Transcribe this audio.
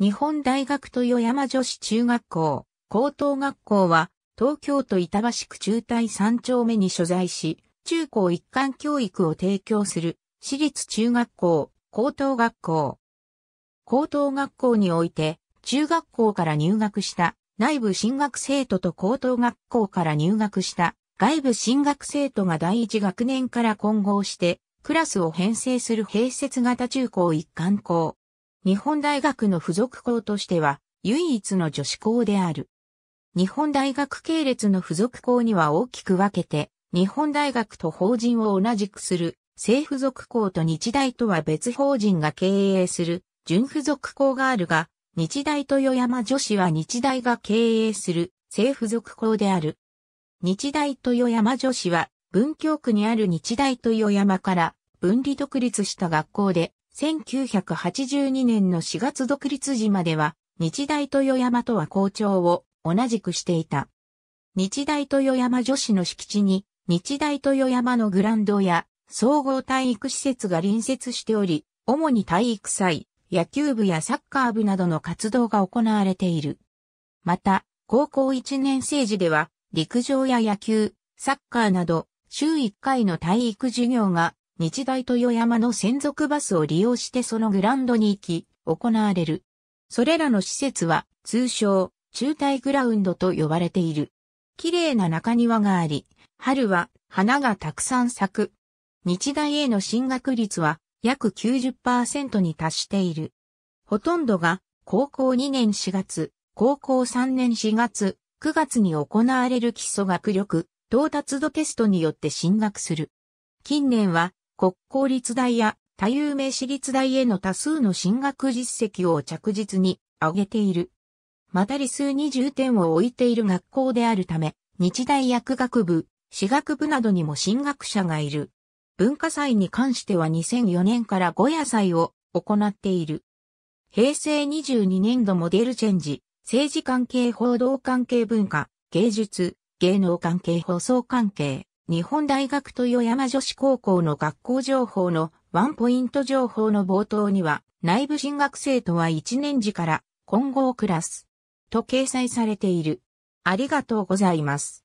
日本大学豊山女子中学校、高等学校は、東京都板橋区中隊3丁目に所在し、中高一貫教育を提供する、私立中学校、高等学校。高等学校において、中学校から入学した内部進学生徒と高等学校から入学した外部進学生徒が第一学年から混合してクラスを編成する併設型中高一貫校。日本大学の付属校としては唯一の女子校である。日本大学系列の付属校には大きく分けて、日本大学と法人を同じくする、正付属校と日大とは別法人が経営する、準付属校があるが、日大豊山女子は日大が経営する、正付属校である。日大豊山女子は、文京区にある日大豊山から分離独立した学校で、1982年の4月独立時までは、日大豊山とは校長を同じくしていた。日大豊山女子の敷地に、日大豊山のグランドや総合体育施設が隣接しており、主に体育祭、野球部やサッカー部などの活動が行われている。また、高校1年生時では、陸上や野球、サッカーなど、週1回の体育授業が日大豊山の専属バスを利用してそのグラウンドに行き、行われる。それらの施設は、通称、中退グラウンドと呼ばれている。綺麗な中庭があり、春は花がたくさん咲く。日大への進学率は約90%に達している。ほとんどが高校2年4月、高校3年4月、9月に行われる基礎学力、到達度テストによって進学する。近年は国公立大や多有名私立大への多数の進学実績を着実に上げている。また理数に重点を置いている学校であるため、日大薬学部、私学部などにも進学者がいる。文化祭に関しては2004年から5夜祭を行っている。平成22年度モデルチェンジ、政治関係報道関係文化、芸術、芸能関係放送関係。日本大学豊山女子高校の学校情報のワンポイント情報の冒頭には、内部進学生とは1年次から混合クラスと掲載されている。ありがとうございます。